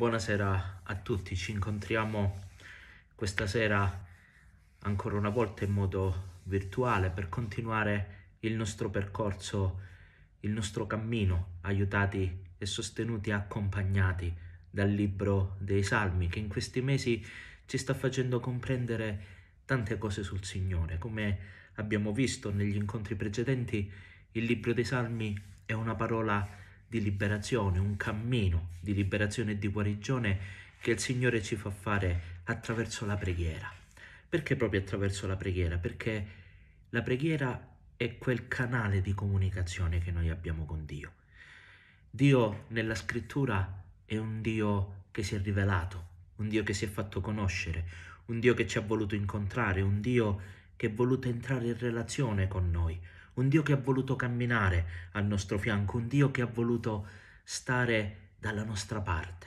Buonasera a tutti, ci incontriamo questa sera ancora una volta in modo virtuale per continuare il nostro percorso, il nostro cammino, aiutati e sostenuti e accompagnati dal libro dei Salmi che in questi mesi ci sta facendo comprendere tante cose sul Signore. Come abbiamo visto negli incontri precedenti, il libro dei Salmi è una parola di liberazione, un cammino di liberazione e di guarigione che il Signore ci fa fare attraverso la preghiera. Perché proprio attraverso la preghiera? Perché la preghiera è quel canale di comunicazione che noi abbiamo con Dio. Dio nella scrittura è un Dio che si è rivelato, un Dio che si è fatto conoscere, un Dio che ci ha voluto incontrare, un Dio che è voluto entrare in relazione con noi, un Dio che ha voluto camminare al nostro fianco, un Dio che ha voluto stare dalla nostra parte,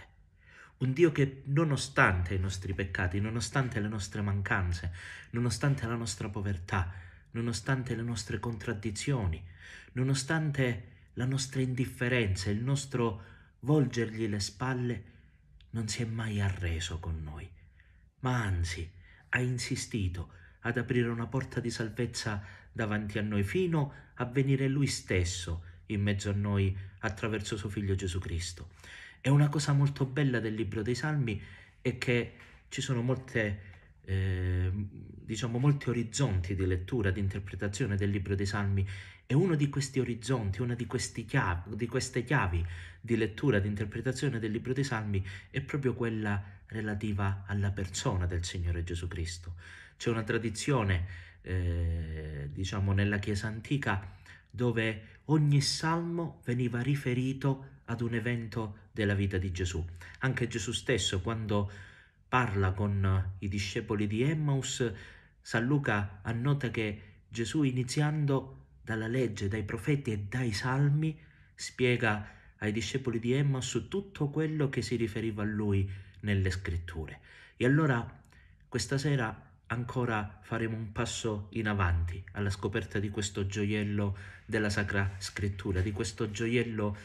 un Dio che nonostante i nostri peccati, nonostante le nostre mancanze, nonostante la nostra povertà, nonostante le nostre contraddizioni, nonostante la nostra indifferenza, il nostro volgergli le spalle, non si è mai arreso con noi, ma anzi ha insistito ad aprire una porta di salvezza davanti a noi fino a venire Lui stesso in mezzo a noi attraverso suo Figlio Gesù Cristo. E una cosa molto bella del libro dei Salmi è che ci sono molte, eh, diciamo, molti orizzonti di lettura, di interpretazione del libro dei Salmi e uno di questi orizzonti, una di, chiavi, di queste chiavi di lettura, di interpretazione del libro dei Salmi è proprio quella relativa alla persona del Signore Gesù Cristo. C'è una tradizione eh, diciamo nella Chiesa antica, dove ogni salmo veniva riferito ad un evento della vita di Gesù. Anche Gesù stesso, quando parla con i discepoli di Emmaus, San Luca annota che Gesù, iniziando dalla legge, dai profeti e dai salmi, spiega ai discepoli di Emmaus tutto quello che si riferiva a lui nelle scritture. E allora questa sera ancora faremo un passo in avanti alla scoperta di questo gioiello della Sacra Scrittura, di questo gioiello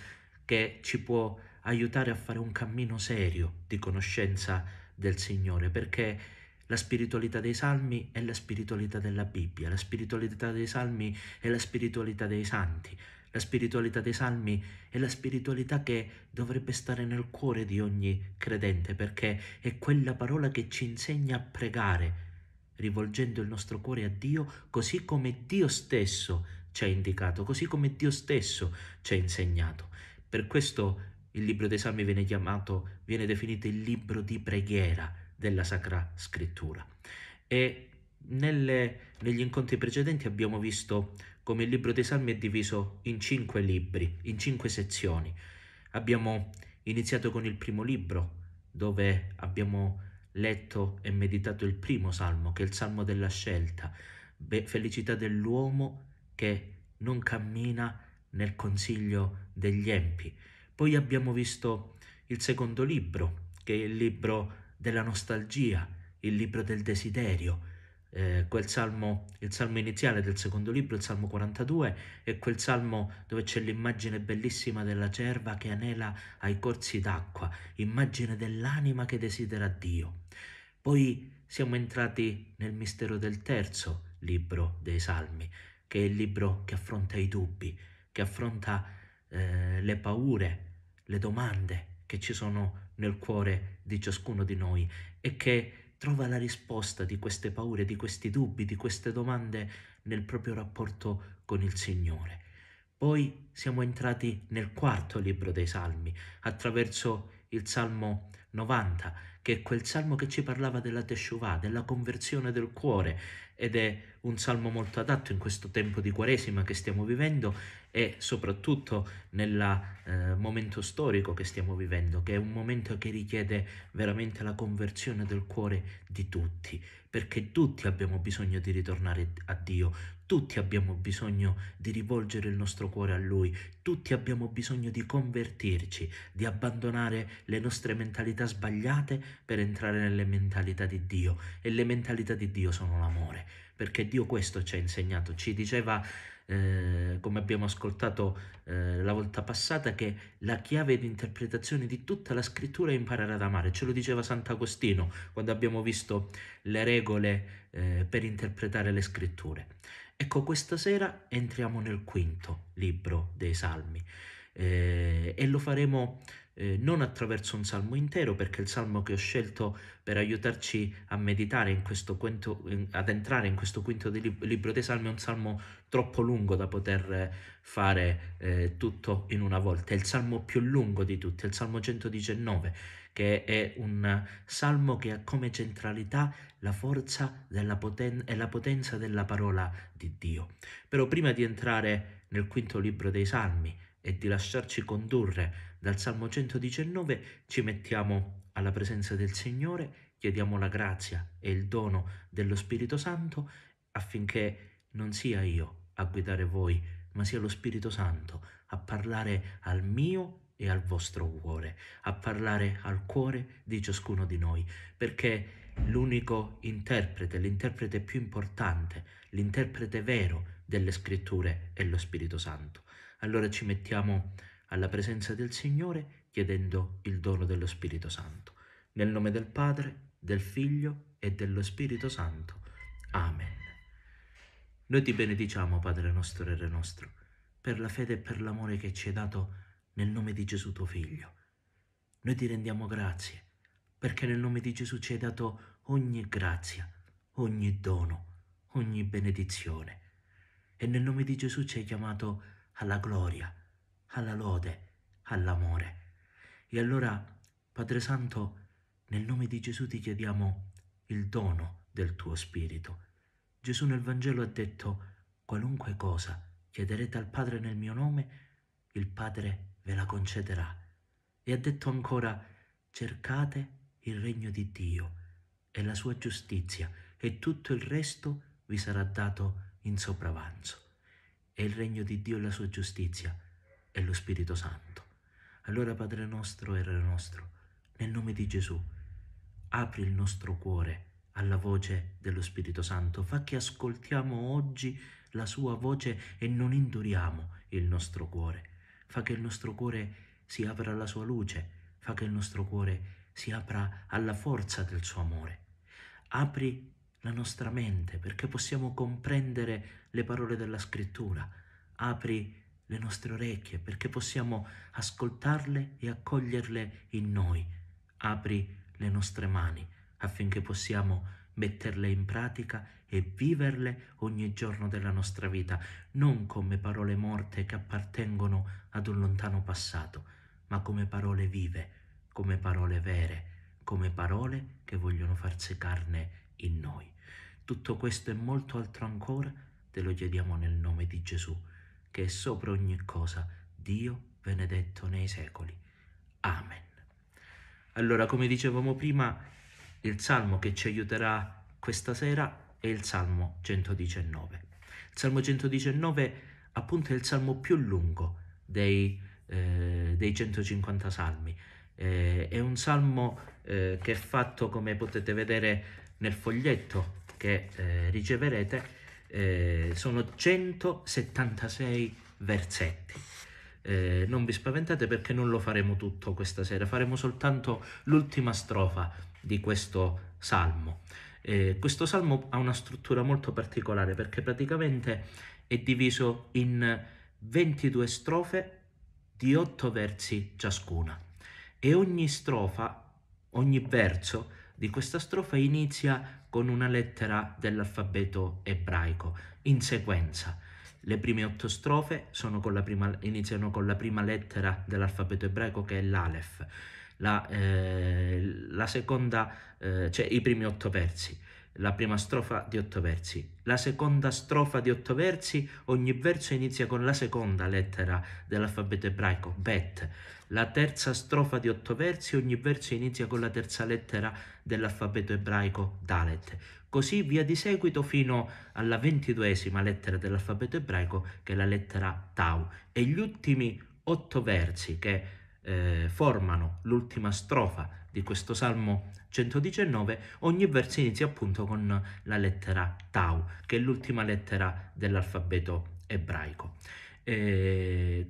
che ci può aiutare a fare un cammino serio di conoscenza del Signore, perché la spiritualità dei salmi è la spiritualità della Bibbia, la spiritualità dei salmi è la spiritualità dei santi, la spiritualità dei salmi è la spiritualità che dovrebbe stare nel cuore di ogni credente, perché è quella parola che ci insegna a pregare rivolgendo il nostro cuore a Dio così come Dio stesso ci ha indicato, così come Dio stesso ci ha insegnato. Per questo il libro dei Salmi viene chiamato, viene definito il libro di preghiera della Sacra Scrittura. E nelle, negli incontri precedenti abbiamo visto come il libro dei Salmi è diviso in cinque libri, in cinque sezioni. Abbiamo iniziato con il primo libro, dove abbiamo letto e meditato il primo salmo, che è il salmo della scelta, Be- felicità dell'uomo che non cammina nel consiglio degli empi. Poi abbiamo visto il secondo libro, che è il libro della nostalgia, il libro del desiderio, eh, quel salmo, il salmo iniziale del secondo libro, il salmo 42, è quel salmo dove c'è l'immagine bellissima della cerva che anela ai corsi d'acqua, immagine dell'anima che desidera Dio. Poi siamo entrati nel mistero del terzo libro dei salmi, che è il libro che affronta i dubbi, che affronta eh, le paure, le domande che ci sono nel cuore di ciascuno di noi e che trova la risposta di queste paure, di questi dubbi, di queste domande nel proprio rapporto con il Signore. Poi siamo entrati nel quarto libro dei Salmi, attraverso il Salmo 90, che è quel salmo che ci parlava della Teshuvah, della conversione del cuore, ed è un salmo molto adatto in questo tempo di Quaresima che stiamo vivendo e soprattutto nel eh, momento storico che stiamo vivendo, che è un momento che richiede veramente la conversione del cuore di tutti, perché tutti abbiamo bisogno di ritornare a Dio, tutti abbiamo bisogno di rivolgere il nostro cuore a Lui, tutti abbiamo bisogno di convertirci, di abbandonare le nostre mentalità sbagliate per entrare nelle mentalità di Dio e le mentalità di Dio sono l'amore, perché Dio questo ci ha insegnato, ci diceva eh, come abbiamo ascoltato eh, la volta passata, che la chiave di interpretazione di tutta la scrittura è imparare ad amare. Ce lo diceva Sant'Agostino quando abbiamo visto le regole eh, per interpretare le scritture. Ecco, questa sera entriamo nel quinto libro dei Salmi eh, e lo faremo eh, non attraverso un salmo intero, perché il salmo che ho scelto per aiutarci a meditare in questo quinto, in, ad entrare in questo quinto di lib- libro dei salmi è un salmo troppo lungo da poter eh, fare eh, tutto in una volta. È il salmo più lungo di tutti, è il salmo 119 che è un salmo che ha come centralità la forza poten- e la potenza della parola di Dio. Però prima di entrare nel quinto libro dei salmi e di lasciarci condurre dal salmo 119, ci mettiamo alla presenza del Signore, chiediamo la grazia e il dono dello Spirito Santo affinché non sia io a guidare voi, ma sia lo Spirito Santo a parlare al mio e al vostro cuore, a parlare al cuore di ciascuno di noi, perché l'unico interprete, l'interprete più importante, l'interprete vero delle scritture è lo Spirito Santo. Allora ci mettiamo alla presenza del Signore chiedendo il dono dello Spirito Santo. Nel nome del Padre, del Figlio e dello Spirito Santo. Amen. Noi ti benediciamo, Padre nostro e Re nostro, per la fede e per l'amore che ci hai dato nel nome di Gesù tuo Figlio. Noi ti rendiamo grazie perché nel nome di Gesù ci hai dato ogni grazia, ogni dono, ogni benedizione e nel nome di Gesù ci hai chiamato alla gloria, alla lode, all'amore. E allora, Padre Santo, nel nome di Gesù ti chiediamo il dono del tuo Spirito. Gesù nel Vangelo ha detto, qualunque cosa chiederete al Padre nel mio nome, il Padre ve la concederà. E ha detto ancora, cercate il regno di Dio e la sua giustizia e tutto il resto vi sarà dato in sopravanzo. E il regno di Dio e la sua giustizia è lo Spirito Santo. Allora Padre nostro e Re nostro, nel nome di Gesù, apri il nostro cuore alla voce dello Spirito Santo, fa che ascoltiamo oggi la sua voce e non induriamo il nostro cuore fa che il nostro cuore si apra alla sua luce, fa che il nostro cuore si apra alla forza del suo amore. Apri la nostra mente perché possiamo comprendere le parole della scrittura, apri le nostre orecchie perché possiamo ascoltarle e accoglierle in noi, apri le nostre mani affinché possiamo metterle in pratica e viverle ogni giorno della nostra vita, non come parole morte che appartengono ad un lontano passato, ma come parole vive, come parole vere, come parole che vogliono farsi carne in noi. Tutto questo e molto altro ancora te lo chiediamo nel nome di Gesù, che è sopra ogni cosa, Dio benedetto nei secoli. Amen. Allora, come dicevamo prima, il salmo che ci aiuterà questa sera e il Salmo 119. Il Salmo 119 appunto è il Salmo più lungo dei, eh, dei 150 Salmi. Eh, è un Salmo eh, che è fatto, come potete vedere nel foglietto che eh, riceverete, eh, sono 176 versetti. Eh, non vi spaventate perché non lo faremo tutto questa sera, faremo soltanto l'ultima strofa di questo salmo. Eh, questo salmo ha una struttura molto particolare perché praticamente è diviso in 22 strofe di 8 versi ciascuna e ogni strofa, ogni verso di questa strofa inizia con una lettera dell'alfabeto ebraico in sequenza. Le prime otto strofe con prima, iniziano con la prima lettera dell'alfabeto ebraico che è l'Alef la, eh, la seconda, eh, cioè i primi otto versi, la prima strofa di otto versi. La seconda strofa di otto versi, ogni verso inizia con la seconda lettera dell'alfabeto ebraico, bet. La terza strofa di otto versi, ogni verso inizia con la terza lettera dell'alfabeto ebraico, dalet. Così via di seguito fino alla ventiduesima lettera dell'alfabeto ebraico, che è la lettera tau. E gli ultimi otto versi che eh, formano l'ultima strofa di questo Salmo 119, ogni verso inizia appunto con la lettera Tau, che è l'ultima lettera dell'alfabeto ebraico. Eh,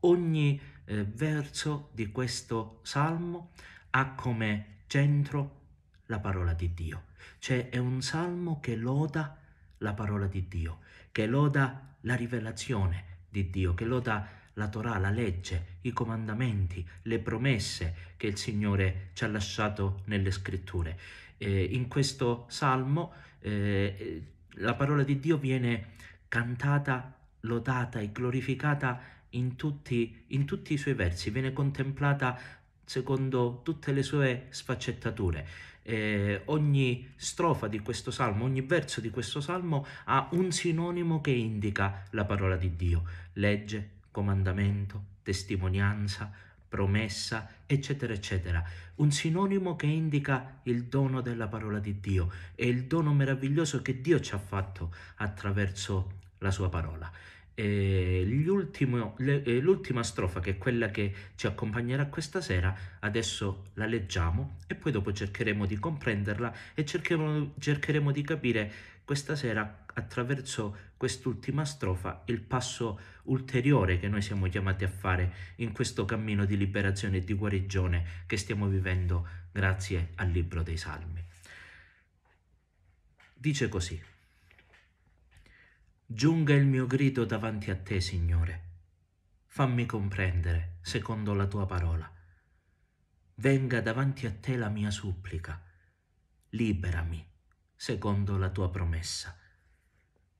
ogni eh, verso di questo Salmo ha come centro la parola di Dio, cioè è un Salmo che loda la parola di Dio, che loda la rivelazione di Dio, che loda la Torah, la legge, i comandamenti, le promesse che il Signore ci ha lasciato nelle scritture. Eh, in questo salmo eh, la parola di Dio viene cantata, lodata e glorificata in tutti, in tutti i suoi versi, viene contemplata secondo tutte le sue sfaccettature. Eh, ogni strofa di questo salmo, ogni verso di questo salmo ha un sinonimo che indica la parola di Dio. Legge, comandamento, testimonianza, promessa, eccetera, eccetera. Un sinonimo che indica il dono della parola di Dio e il dono meraviglioso che Dio ci ha fatto attraverso la sua parola. l'ultima strofa, che è quella che ci accompagnerà questa sera, adesso la leggiamo e poi dopo cercheremo di comprenderla e cercheremo, cercheremo di capire questa sera attraverso quest'ultima strofa il passo ulteriore che noi siamo chiamati a fare in questo cammino di liberazione e di guarigione che stiamo vivendo grazie al libro dei Salmi. Dice così, Giunga il mio grido davanti a te, Signore, fammi comprendere secondo la tua parola. Venga davanti a te la mia supplica, liberami secondo la tua promessa.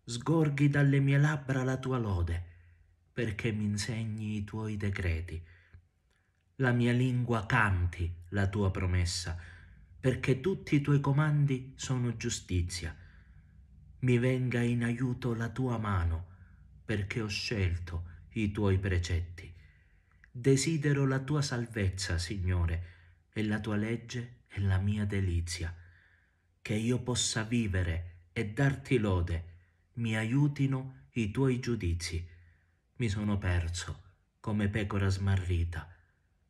Sgorghi dalle mie labbra la tua lode, perché mi insegni i tuoi decreti. La mia lingua canti la tua promessa, perché tutti i tuoi comandi sono giustizia. Mi venga in aiuto la tua mano, perché ho scelto i tuoi precetti. Desidero la tua salvezza, Signore, e la tua legge è la mia delizia che io possa vivere e darti lode, mi aiutino i tuoi giudizi. Mi sono perso come pecora smarrita.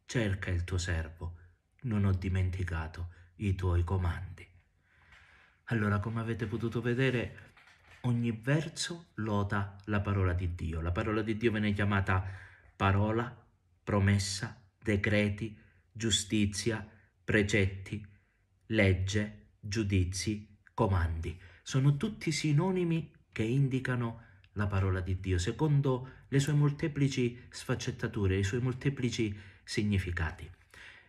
Cerca il tuo servo, non ho dimenticato i tuoi comandi. Allora, come avete potuto vedere, ogni verso loda la parola di Dio. La parola di Dio viene chiamata parola, promessa, decreti, giustizia, precetti, legge, giudizi, comandi. Sono tutti sinonimi che indicano la parola di Dio, secondo le sue molteplici sfaccettature, i suoi molteplici significati.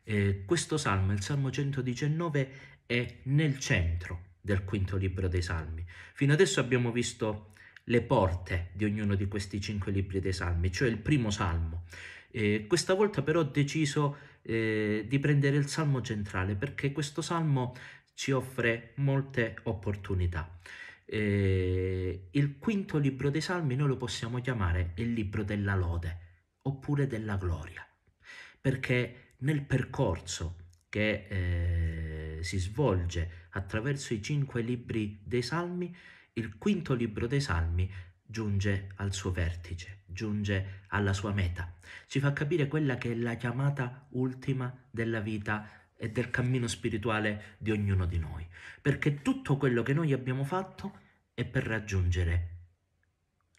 Eh, questo salmo, il Salmo 119, è nel centro del quinto libro dei Salmi. Fino adesso abbiamo visto le porte di ognuno di questi cinque libri dei Salmi, cioè il primo Salmo. Eh, questa volta però ho deciso eh, di prendere il Salmo centrale perché questo Salmo ci offre molte opportunità. Eh, il quinto libro dei Salmi noi lo possiamo chiamare il libro della lode oppure della gloria, perché nel percorso che eh, si svolge attraverso i cinque libri dei Salmi, il quinto libro dei Salmi giunge al suo vertice, giunge alla sua meta, ci fa capire quella che è la chiamata ultima della vita e del cammino spirituale di ognuno di noi, perché tutto quello che noi abbiamo fatto è per raggiungere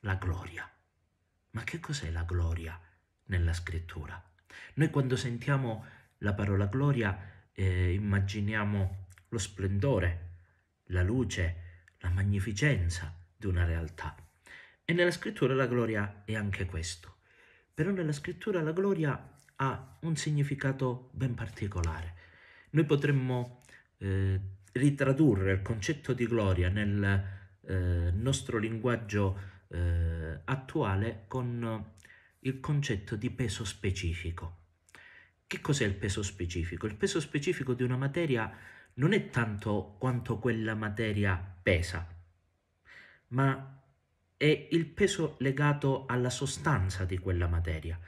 la gloria. Ma che cos'è la gloria nella scrittura? Noi quando sentiamo la parola gloria eh, immaginiamo lo splendore, la luce, la magnificenza di una realtà. E nella scrittura la gloria è anche questo. Però nella scrittura la gloria ha un significato ben particolare noi potremmo eh, ritradurre il concetto di gloria nel eh, nostro linguaggio eh, attuale con il concetto di peso specifico. Che cos'è il peso specifico? Il peso specifico di una materia non è tanto quanto quella materia pesa, ma è il peso legato alla sostanza di quella materia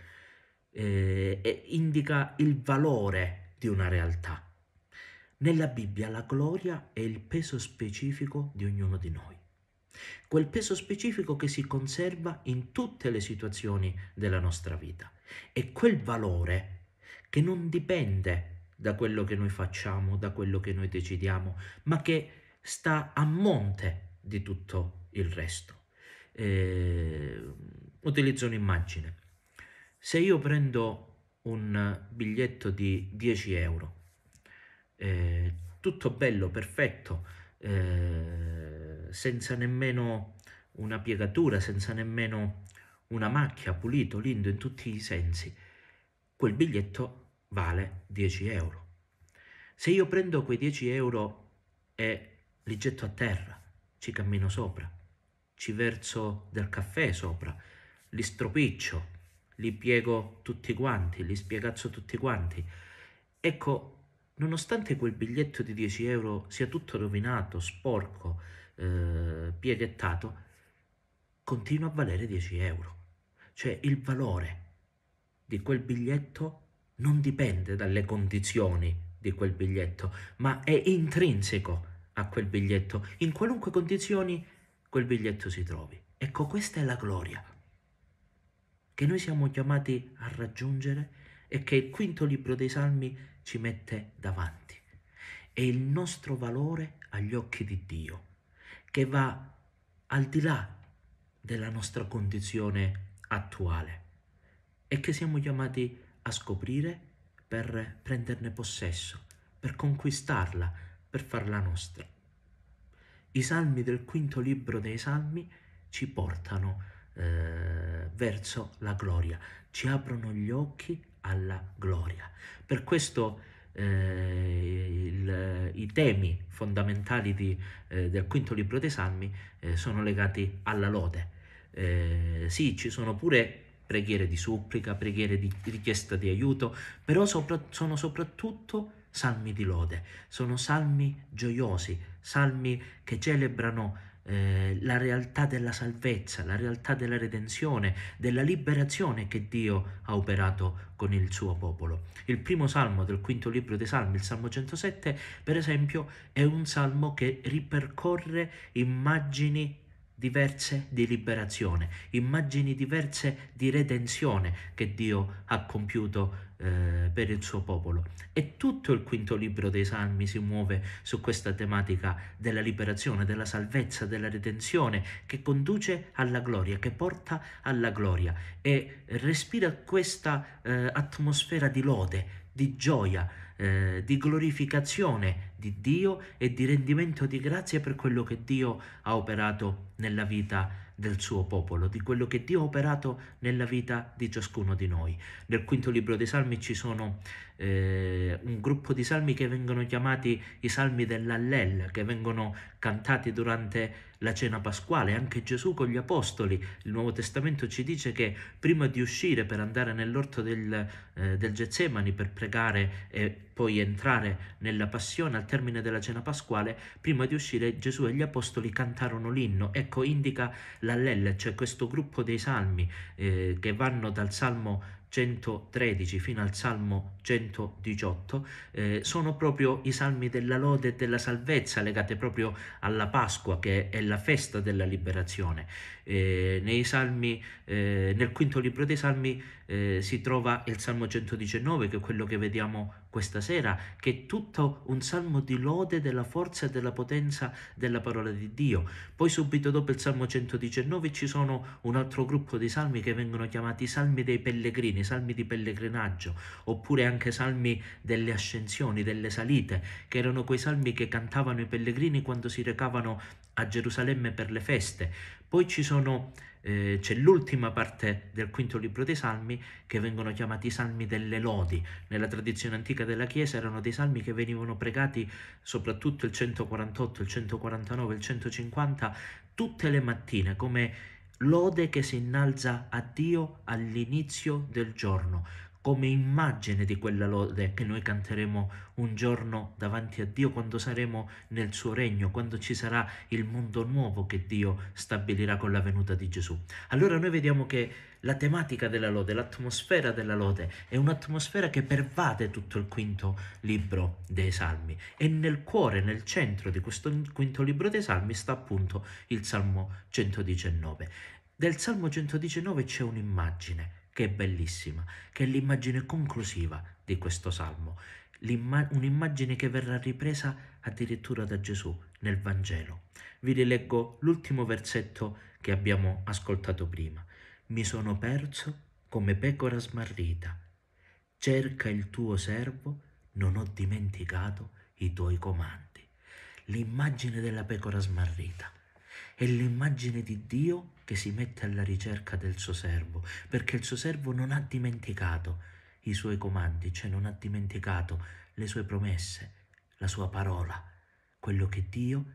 eh, e indica il valore di una realtà. Nella Bibbia la gloria è il peso specifico di ognuno di noi, quel peso specifico che si conserva in tutte le situazioni della nostra vita e quel valore che non dipende da quello che noi facciamo, da quello che noi decidiamo, ma che sta a monte di tutto il resto. Eh, utilizzo un'immagine. Se io prendo un biglietto di 10 euro eh, tutto bello, perfetto, eh, senza nemmeno una piegatura, senza nemmeno una macchia, pulito, lindo in tutti i sensi, quel biglietto vale 10 euro. Se io prendo quei 10 euro e li getto a terra, ci cammino sopra, ci verso del caffè sopra, li stropiccio, li piego tutti quanti, li spiegazzo tutti quanti, ecco Nonostante quel biglietto di 10 euro sia tutto rovinato, sporco, eh, pieghettato, continua a valere 10 euro. Cioè il valore di quel biglietto non dipende dalle condizioni di quel biglietto, ma è intrinseco a quel biglietto, in qualunque condizioni quel biglietto si trovi. Ecco, questa è la gloria che noi siamo chiamati a raggiungere e che il quinto libro dei Salmi ci mette davanti. È il nostro valore agli occhi di Dio, che va al di là della nostra condizione attuale e che siamo chiamati a scoprire per prenderne possesso, per conquistarla, per farla nostra. I salmi del quinto libro dei salmi ci portano eh, verso la gloria, ci aprono gli occhi alla gloria. Per questo eh, il, i temi fondamentali di, eh, del quinto libro dei Salmi eh, sono legati alla lode. Eh, sì, ci sono pure preghiere di supplica, preghiere di richiesta di aiuto, però sopra, sono soprattutto salmi di lode, sono salmi gioiosi, salmi che celebrano eh, la realtà della salvezza, la realtà della redenzione, della liberazione che Dio ha operato con il suo popolo. Il primo salmo del quinto libro dei Salmi, il Salmo 107, per esempio, è un salmo che ripercorre immagini diverse di liberazione, immagini diverse di redenzione che Dio ha compiuto eh, per il suo popolo. E tutto il quinto libro dei Salmi si muove su questa tematica della liberazione, della salvezza, della redenzione che conduce alla gloria, che porta alla gloria e respira questa eh, atmosfera di lode, di gioia, eh, di glorificazione di Dio e di rendimento di grazie per quello che Dio ha operato nella vita del suo popolo, di quello che Dio ha operato nella vita di ciascuno di noi. Nel quinto libro dei Salmi ci sono eh, un gruppo di salmi che vengono chiamati i salmi dell'Allel, che vengono cantati durante la cena pasquale, anche Gesù con gli apostoli. Il Nuovo Testamento ci dice che prima di uscire per andare nell'orto del, eh, del Getsemani per pregare e poi entrare nella passione al termine della cena pasquale, prima di uscire Gesù e gli apostoli cantarono l'inno. Ecco, indica l'allel, cioè questo gruppo dei salmi eh, che vanno dal Salmo 113 fino al Salmo 118 eh, sono proprio i salmi della lode e della salvezza legate proprio alla Pasqua che è la festa della liberazione. Eh, nei salmi, eh, nel quinto libro dei salmi eh, si trova il salmo 119, che è quello che vediamo questa sera, che è tutto un salmo di lode della forza e della potenza della parola di Dio. Poi subito dopo il salmo 119 ci sono un altro gruppo di salmi che vengono chiamati salmi dei pellegrini, salmi di pellegrinaggio, oppure anche salmi delle ascensioni, delle salite, che erano quei salmi che cantavano i pellegrini quando si recavano a Gerusalemme per le feste. Poi ci sono, eh, c'è l'ultima parte del quinto libro dei Salmi che vengono chiamati Salmi delle Lodi. Nella tradizione antica della Chiesa erano dei salmi che venivano pregati soprattutto il 148, il 149, il 150 tutte le mattine come lode che si innalza a Dio all'inizio del giorno come immagine di quella lode che noi canteremo un giorno davanti a Dio quando saremo nel suo regno, quando ci sarà il mondo nuovo che Dio stabilirà con la venuta di Gesù. Allora noi vediamo che la tematica della lode, l'atmosfera della lode è un'atmosfera che pervade tutto il quinto libro dei Salmi e nel cuore, nel centro di questo quinto libro dei Salmi sta appunto il Salmo 119. Del Salmo 119 c'è un'immagine che è bellissima, che è l'immagine conclusiva di questo salmo, un'immagine che verrà ripresa addirittura da Gesù nel Vangelo. Vi rileggo l'ultimo versetto che abbiamo ascoltato prima. Mi sono perso come pecora smarrita. Cerca il tuo servo, non ho dimenticato i tuoi comandi. L'immagine della pecora smarrita è l'immagine di Dio che si mette alla ricerca del suo servo, perché il suo servo non ha dimenticato i suoi comandi, cioè non ha dimenticato le sue promesse, la sua parola, quello che Dio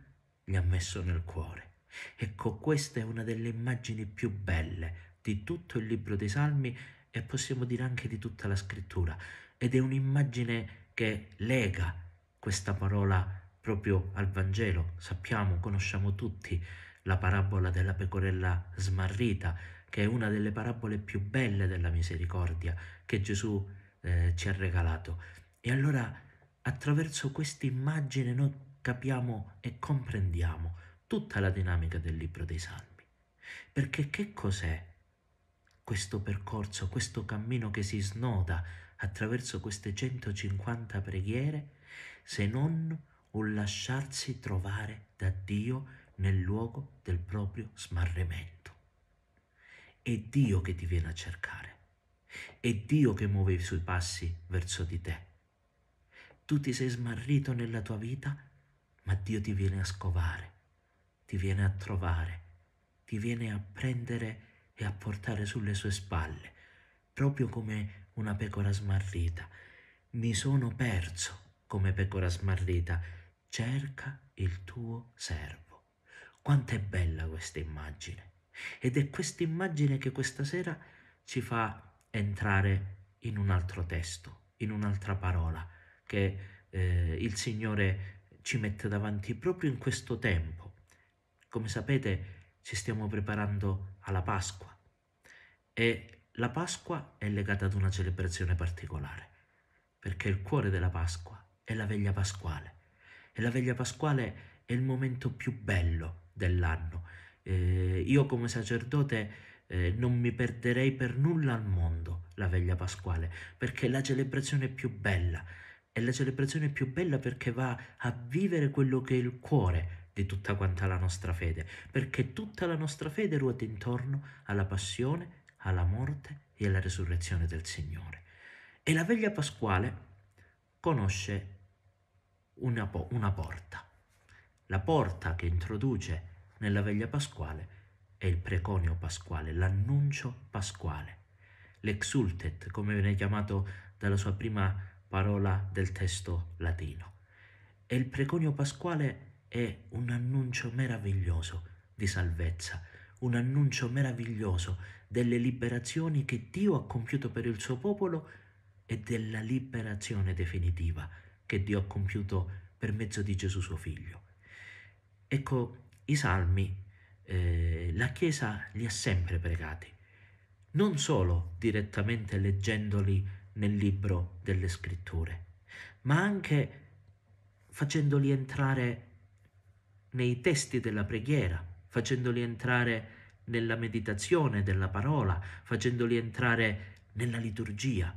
gli ha messo nel cuore. Ecco, questa è una delle immagini più belle di tutto il libro dei Salmi e possiamo dire anche di tutta la scrittura ed è un'immagine che lega questa parola proprio al Vangelo, sappiamo, conosciamo tutti la parabola della pecorella smarrita, che è una delle parabole più belle della misericordia che Gesù eh, ci ha regalato. E allora attraverso questa immagine noi capiamo e comprendiamo tutta la dinamica del libro dei Salmi. Perché che cos'è questo percorso, questo cammino che si snoda attraverso queste 150 preghiere se non un lasciarsi trovare da Dio nel luogo del proprio smarrimento. È Dio che ti viene a cercare, è Dio che muove i suoi passi verso di te. Tu ti sei smarrito nella tua vita, ma Dio ti viene a scovare, ti viene a trovare, ti viene a prendere e a portare sulle sue spalle, proprio come una pecora smarrita. Mi sono perso come pecora smarrita, cerca il tuo servo. Quanto è bella questa immagine! Ed è questa immagine che questa sera ci fa entrare in un altro testo, in un'altra parola che eh, il Signore ci mette davanti proprio in questo tempo. Come sapete ci stiamo preparando alla Pasqua e la Pasqua è legata ad una celebrazione particolare, perché il cuore della Pasqua è la veglia pasquale e la veglia pasquale è il momento più bello dell'anno. Eh, io come sacerdote eh, non mi perderei per nulla al mondo la veglia pasquale, perché è la celebrazione più bella, è la celebrazione più bella perché va a vivere quello che è il cuore di tutta quanta la nostra fede, perché tutta la nostra fede ruota intorno alla passione, alla morte e alla resurrezione del Signore. E la veglia pasquale conosce una, po- una porta, la porta che introduce nella veglia pasquale è il preconio pasquale, l'annuncio pasquale, l'exultet, come viene chiamato dalla sua prima parola del testo latino. E il preconio pasquale è un annuncio meraviglioso di salvezza, un annuncio meraviglioso delle liberazioni che Dio ha compiuto per il suo popolo e della liberazione definitiva che Dio ha compiuto per mezzo di Gesù suo figlio. Ecco, i salmi eh, la Chiesa li ha sempre pregati, non solo direttamente leggendoli nel libro delle scritture, ma anche facendoli entrare nei testi della preghiera, facendoli entrare nella meditazione della parola, facendoli entrare nella liturgia.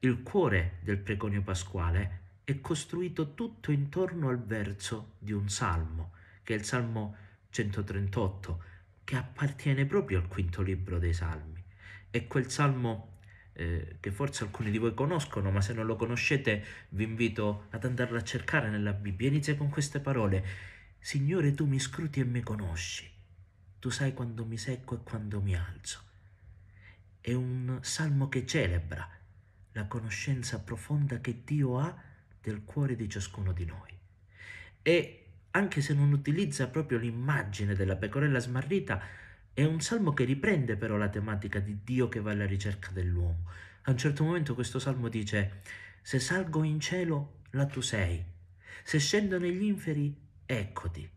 Il cuore del preconio pasquale è costruito tutto intorno al verso di un salmo, che è il Salmo 138, che appartiene proprio al quinto libro dei Salmi. È quel salmo eh, che forse alcuni di voi conoscono, ma se non lo conoscete vi invito ad andarlo a cercare nella Bibbia. Inizia con queste parole, Signore tu mi scruti e mi conosci, tu sai quando mi secco e quando mi alzo. È un salmo che celebra la conoscenza profonda che Dio ha del cuore di ciascuno di noi. E anche se non utilizza proprio l'immagine della pecorella smarrita, è un salmo che riprende però la tematica di Dio che va alla ricerca dell'uomo. A un certo momento questo salmo dice, se salgo in cielo, là tu sei, se scendo negli inferi, eccoti.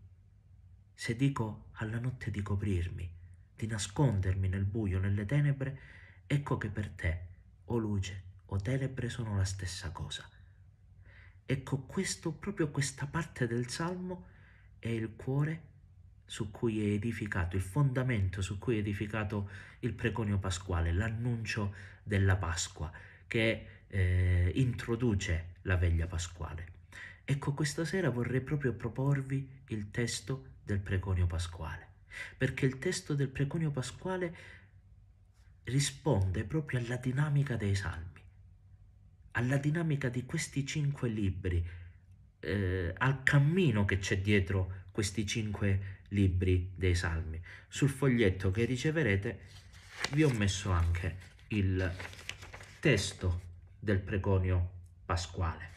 Se dico alla notte di coprirmi, di nascondermi nel buio, nelle tenebre, ecco che per te, o luce o tenebre, sono la stessa cosa. Ecco, questo, proprio questa parte del Salmo è il cuore su cui è edificato, il fondamento su cui è edificato il preconio pasquale, l'annuncio della Pasqua che eh, introduce la veglia pasquale. Ecco, questa sera vorrei proprio proporvi il testo del preconio pasquale, perché il testo del preconio pasquale risponde proprio alla dinamica dei salmi alla dinamica di questi cinque libri, eh, al cammino che c'è dietro questi cinque libri dei salmi. Sul foglietto che riceverete vi ho messo anche il testo del pregonio pasquale.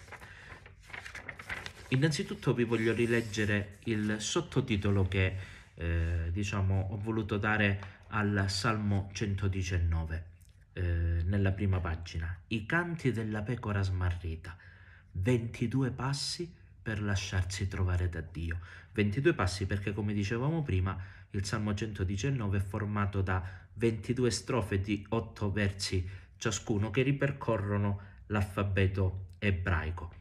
Innanzitutto vi voglio rileggere il sottotitolo che eh, diciamo, ho voluto dare al Salmo 119. Eh, nella prima pagina, i canti della pecora smarrita, 22 passi per lasciarsi trovare da Dio. 22 passi perché come dicevamo prima il Salmo 119 è formato da 22 strofe di 8 versi ciascuno che ripercorrono l'alfabeto ebraico.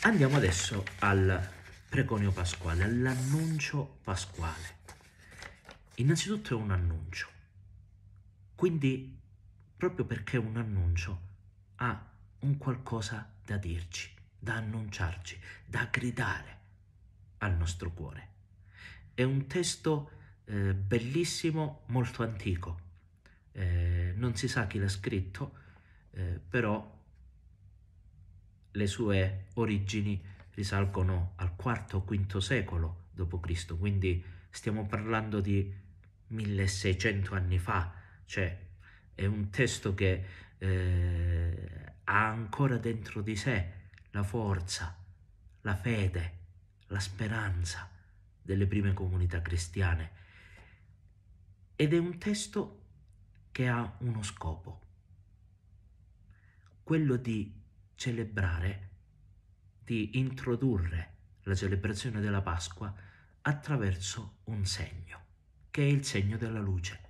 Andiamo adesso al preconio pasquale, all'annuncio pasquale. Innanzitutto è un annuncio. Quindi, proprio perché un annuncio ha un qualcosa da dirci, da annunciarci, da gridare al nostro cuore. È un testo eh, bellissimo, molto antico. Eh, non si sa chi l'ha scritto, eh, però le sue origini risalgono al IV-V secolo d.C., quindi stiamo parlando di 1600 anni fa, cioè è un testo che eh, ha ancora dentro di sé la forza, la fede, la speranza delle prime comunità cristiane ed è un testo che ha uno scopo, quello di celebrare, di introdurre la celebrazione della Pasqua attraverso un segno, che è il segno della luce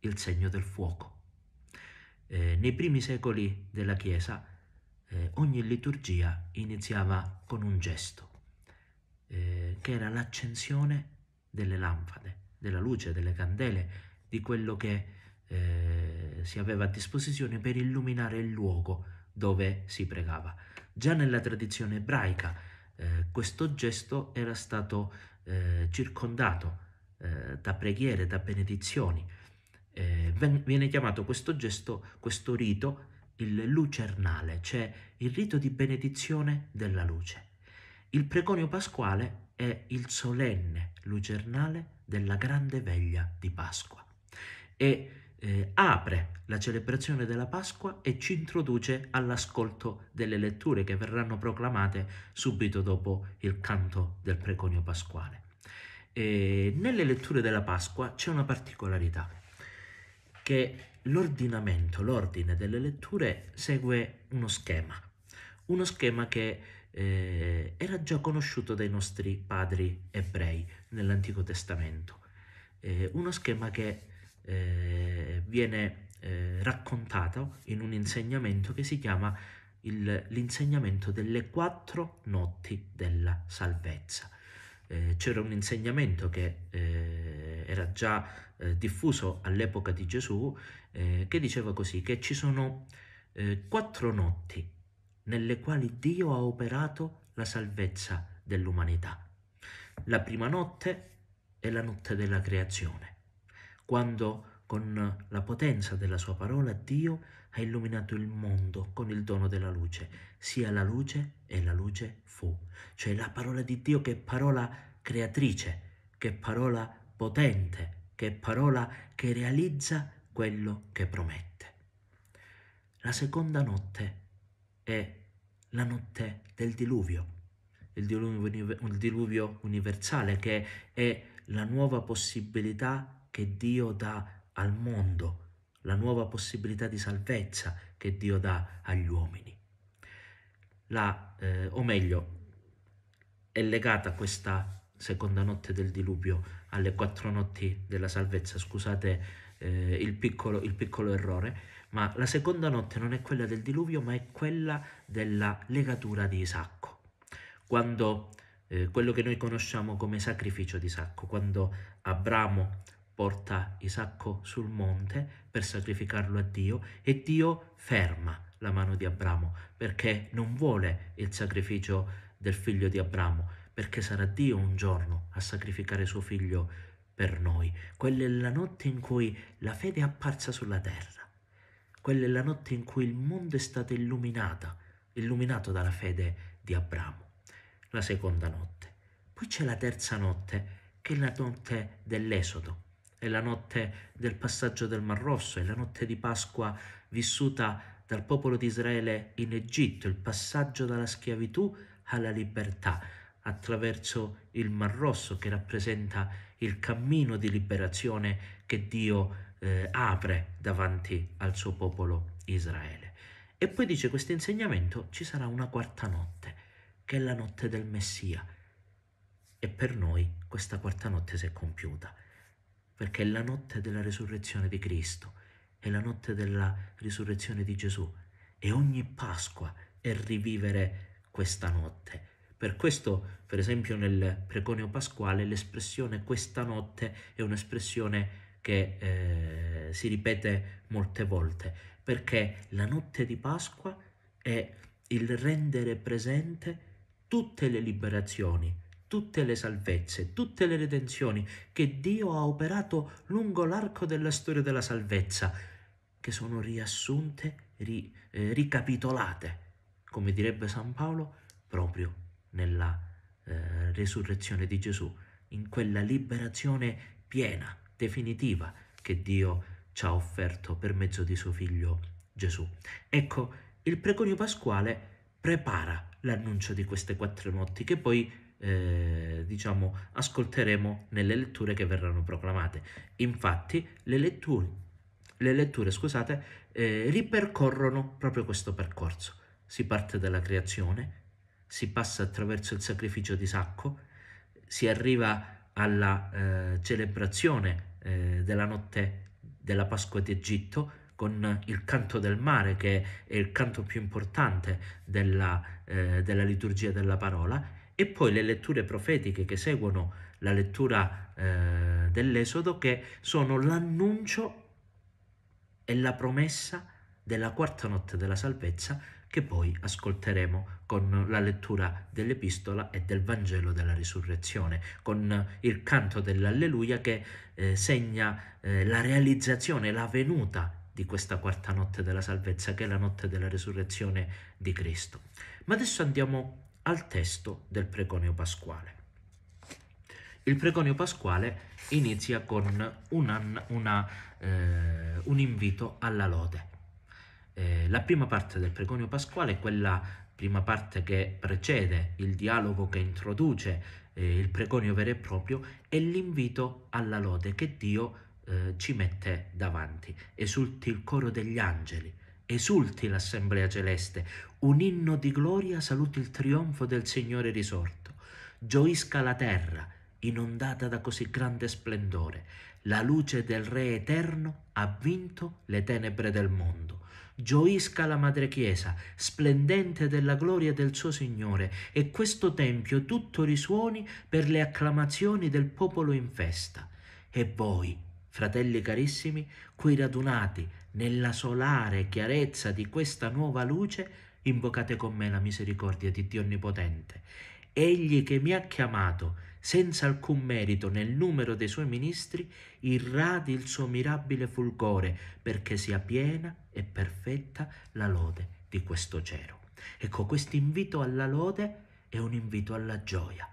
il segno del fuoco. Eh, nei primi secoli della Chiesa eh, ogni liturgia iniziava con un gesto, eh, che era l'accensione delle lampade, della luce, delle candele, di quello che eh, si aveva a disposizione per illuminare il luogo dove si pregava. Già nella tradizione ebraica eh, questo gesto era stato eh, circondato da preghiere, da benedizioni, eh, viene chiamato questo gesto, questo rito, il lucernale, cioè il rito di benedizione della luce. Il preconio pasquale è il solenne lucernale della grande veglia di Pasqua e eh, apre la celebrazione della Pasqua e ci introduce all'ascolto delle letture che verranno proclamate subito dopo il canto del preconio pasquale. E nelle letture della Pasqua c'è una particolarità che l'ordinamento, l'ordine delle letture segue uno schema, uno schema che eh, era già conosciuto dai nostri padri ebrei nell'Antico Testamento, eh, uno schema che eh, viene eh, raccontato in un insegnamento che si chiama l'insegnamento delle quattro notti della salvezza eh, c'era un insegnamento che eh, era già eh, diffuso all'epoca di Gesù, eh, che diceva così, che ci sono eh, quattro notti nelle quali Dio ha operato la salvezza dell'umanità. La prima notte è la notte della creazione, quando con la potenza della sua parola Dio ha illuminato il mondo con il dono della luce sia la luce e la luce fu. Cioè la parola di Dio che è parola creatrice, che è parola potente, che è parola che realizza quello che promette. La seconda notte è la notte del diluvio, il diluvio, il diluvio universale che è la nuova possibilità che Dio dà al mondo, la nuova possibilità di salvezza che Dio dà agli uomini la, eh, o meglio, è legata questa seconda notte del diluvio alle quattro notti della salvezza, scusate eh, il, piccolo, il piccolo errore, ma la seconda notte non è quella del diluvio, ma è quella della legatura di Isacco, quando eh, quello che noi conosciamo come sacrificio di Isacco, quando Abramo porta Isacco sul monte per sacrificarlo a Dio e Dio ferma la mano di Abramo, perché non vuole il sacrificio del figlio di Abramo, perché sarà Dio un giorno a sacrificare suo figlio per noi. Quella è la notte in cui la fede è apparsa sulla terra, quella è la notte in cui il mondo è stato illuminato, illuminato dalla fede di Abramo. La seconda notte. Poi c'è la terza notte, che è la notte dell'Esodo, è la notte del passaggio del Mar Rosso, è la notte di Pasqua vissuta dal popolo di Israele in Egitto, il passaggio dalla schiavitù alla libertà attraverso il Mar Rosso che rappresenta il cammino di liberazione che Dio eh, apre davanti al suo popolo Israele. E poi dice questo insegnamento ci sarà una quarta notte, che è la notte del Messia. E per noi questa quarta notte si è compiuta, perché è la notte della resurrezione di Cristo è la notte della risurrezione di Gesù e ogni Pasqua è rivivere questa notte. Per questo, per esempio, nel preconio pasquale l'espressione questa notte è un'espressione che eh, si ripete molte volte, perché la notte di Pasqua è il rendere presente tutte le liberazioni, tutte le salvezze, tutte le redenzioni che Dio ha operato lungo l'arco della storia della salvezza, che sono riassunte, ri, eh, ricapitolate, come direbbe San Paolo, proprio nella eh, resurrezione di Gesù, in quella liberazione piena, definitiva che Dio ci ha offerto per mezzo di suo figlio Gesù. Ecco, il preconio pasquale prepara l'annuncio di queste quattro notti che poi eh, diciamo ascolteremo nelle letture che verranno proclamate. Infatti le letture le letture scusate, eh, ripercorrono proprio questo percorso. Si parte dalla creazione, si passa attraverso il sacrificio di Sacco, si arriva alla eh, celebrazione eh, della notte della Pasqua d'Egitto con il canto del mare che è il canto più importante della, eh, della liturgia della parola e poi le letture profetiche che seguono la lettura eh, dell'Esodo che sono l'annuncio è la promessa della quarta notte della salvezza che poi ascolteremo con la lettura dell'epistola e del Vangelo della risurrezione, con il canto dell'alleluia che eh, segna eh, la realizzazione, la venuta di questa quarta notte della salvezza che è la notte della risurrezione di Cristo. Ma adesso andiamo al testo del preconio pasquale. Il pregonio pasquale inizia con una, una, eh, un invito alla lode. Eh, la prima parte del pregonio pasquale è quella prima parte che precede il dialogo che introduce eh, il pregonio vero e proprio è l'invito alla lode che Dio eh, ci mette davanti. Esulti il coro degli angeli, esulti l'assemblea celeste, un inno di gloria saluti il trionfo del Signore risorto, gioisca la terra, inondata da così grande splendore, la luce del Re Eterno ha vinto le tenebre del mondo. Gioisca la Madre Chiesa, splendente della gloria del suo Signore, e questo Tempio tutto risuoni per le acclamazioni del popolo in festa. E voi, fratelli carissimi, qui radunati nella solare chiarezza di questa nuova luce, invocate con me la misericordia di Dio Onnipotente. Egli che mi ha chiamato, senza alcun merito nel numero dei suoi ministri, irradi il suo mirabile fulgore, perché sia piena e perfetta la lode di questo cero. Ecco, questo invito alla lode è un invito alla gioia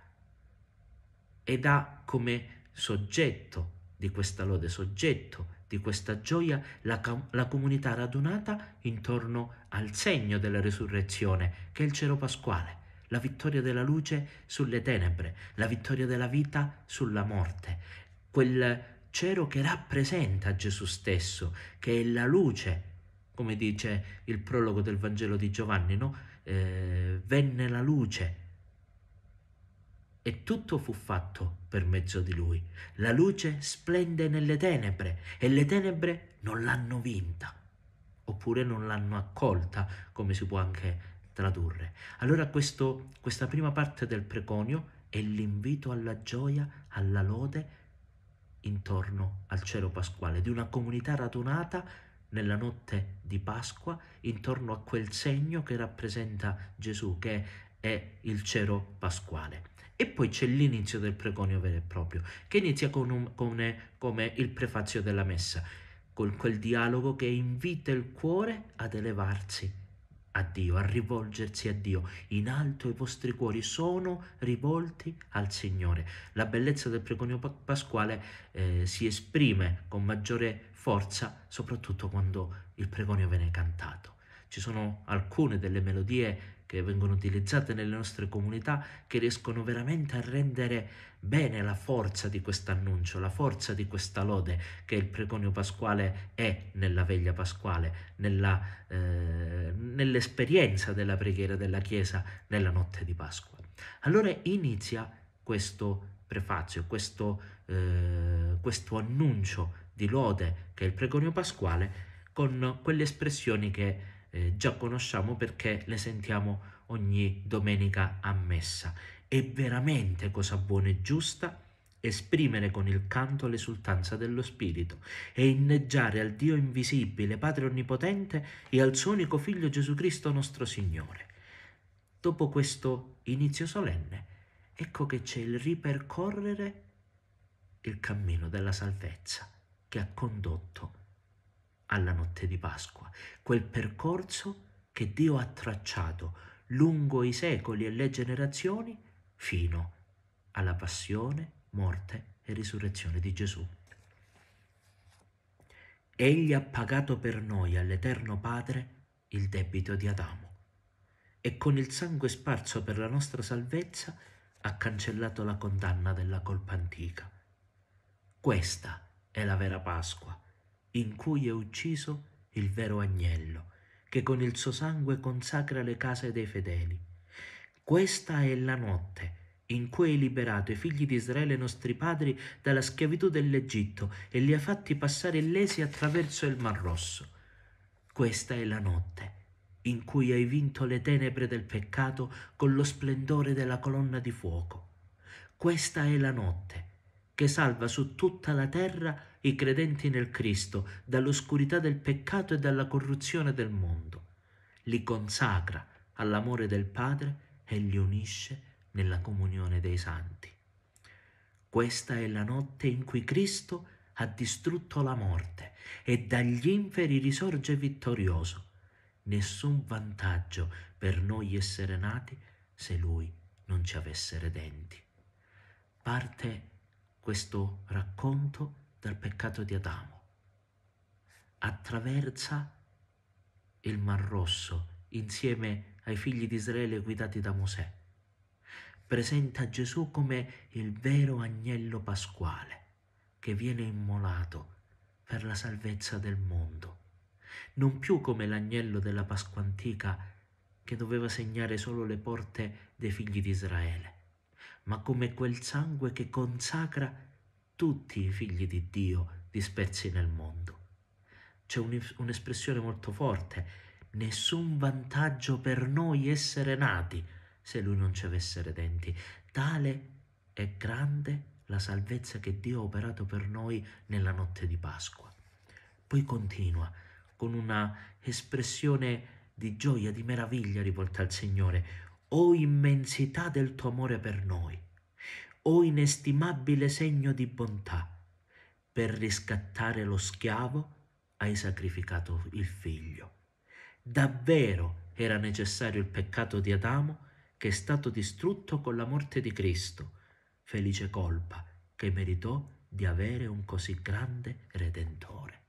ed ha come soggetto di questa lode, soggetto di questa gioia, la, la comunità radunata intorno al segno della risurrezione, che è il cero pasquale la vittoria della luce sulle tenebre, la vittoria della vita sulla morte, quel cero che rappresenta Gesù stesso, che è la luce, come dice il prologo del Vangelo di Giovanni, no? Eh, venne la luce e tutto fu fatto per mezzo di lui. La luce splende nelle tenebre e le tenebre non l'hanno vinta, oppure non l'hanno accolta, come si può anche tradurre. Allora questo, questa prima parte del preconio è l'invito alla gioia, alla lode intorno al cielo pasquale, di una comunità radunata nella notte di Pasqua intorno a quel segno che rappresenta Gesù, che è il cielo pasquale. E poi c'è l'inizio del preconio vero e proprio, che inizia con un, con, come il prefazio della messa, con quel dialogo che invita il cuore ad elevarsi a Dio, a rivolgersi a Dio. In alto i vostri cuori sono rivolti al Signore. La bellezza del preconio pasquale eh, si esprime con maggiore forza soprattutto quando il preconio viene cantato. Ci sono alcune delle melodie che vengono utilizzate nelle nostre comunità che riescono veramente a rendere bene la forza di quest'annuncio, la forza di questa lode che il pregonio pasquale è nella veglia pasquale, nella, eh, nell'esperienza della preghiera della Chiesa nella notte di Pasqua. Allora inizia questo prefazio, questo, eh, questo annuncio di lode che è il pregonio pasquale con quelle espressioni che eh, già conosciamo perché le sentiamo ogni domenica a messa è veramente cosa buona e giusta esprimere con il canto l'esultanza dello Spirito e inneggiare al Dio invisibile, Padre Onnipotente e al suo unico Figlio Gesù Cristo nostro Signore. Dopo questo inizio solenne, ecco che c'è il ripercorrere il cammino della salvezza che ha condotto alla notte di Pasqua, quel percorso che Dio ha tracciato lungo i secoli e le generazioni fino alla passione, morte e risurrezione di Gesù. Egli ha pagato per noi all'Eterno Padre il debito di Adamo e con il sangue sparso per la nostra salvezza ha cancellato la condanna della colpa antica. Questa è la vera Pasqua, in cui è ucciso il vero agnello, che con il suo sangue consacra le case dei fedeli questa è la notte in cui hai liberato i figli di Israele nostri padri dalla schiavitù dell'Egitto e li hai fatti passare illesi attraverso il Mar Rosso. Questa è la notte in cui hai vinto le tenebre del peccato con lo splendore della colonna di fuoco. Questa è la notte che salva su tutta la terra i credenti nel Cristo dall'oscurità del peccato e dalla corruzione del mondo. Li consacra all'amore del Padre e li unisce nella comunione dei santi. Questa è la notte in cui Cristo ha distrutto la morte e dagli inferi risorge vittorioso. Nessun vantaggio per noi essere nati se Lui non ci avesse redenti. Parte questo racconto dal peccato di Adamo. Attraversa il Mar Rosso insieme a ai figli di Israele guidati da Mosè. Presenta Gesù come il vero agnello pasquale che viene immolato per la salvezza del mondo, non più come l'agnello della Pasqua antica che doveva segnare solo le porte dei figli di Israele, ma come quel sangue che consacra tutti i figli di Dio dispersi nel mondo. C'è un'espressione molto forte nessun vantaggio per noi essere nati se lui non ci avesse redenti. Tale è grande la salvezza che Dio ha operato per noi nella notte di Pasqua. Poi continua con una espressione di gioia, di meraviglia rivolta al Signore. O immensità del tuo amore per noi, o inestimabile segno di bontà, per riscattare lo schiavo hai sacrificato il figlio. Davvero era necessario il peccato di Adamo che è stato distrutto con la morte di Cristo, felice colpa che meritò di avere un così grande Redentore.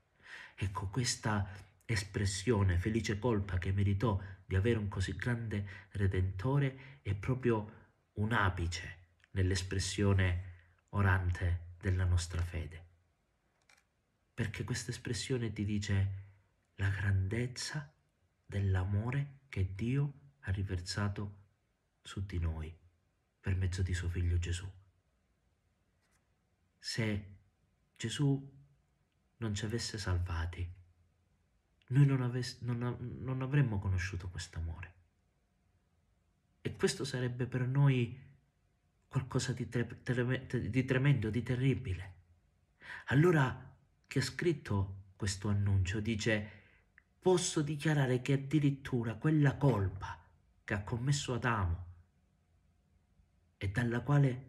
Ecco questa espressione, felice colpa che meritò di avere un così grande Redentore, è proprio un apice nell'espressione orante della nostra fede. Perché questa espressione ti dice la grandezza dell'amore che Dio ha riversato su di noi per mezzo di suo figlio Gesù. Se Gesù non ci avesse salvati, noi non, avess non, av non avremmo conosciuto quest'amore. E questo sarebbe per noi qualcosa di, di, tremendo, di terribile. Allora chi ha scritto questo annuncio dice posso dichiarare che addirittura quella colpa che ha commesso Adamo e dalla quale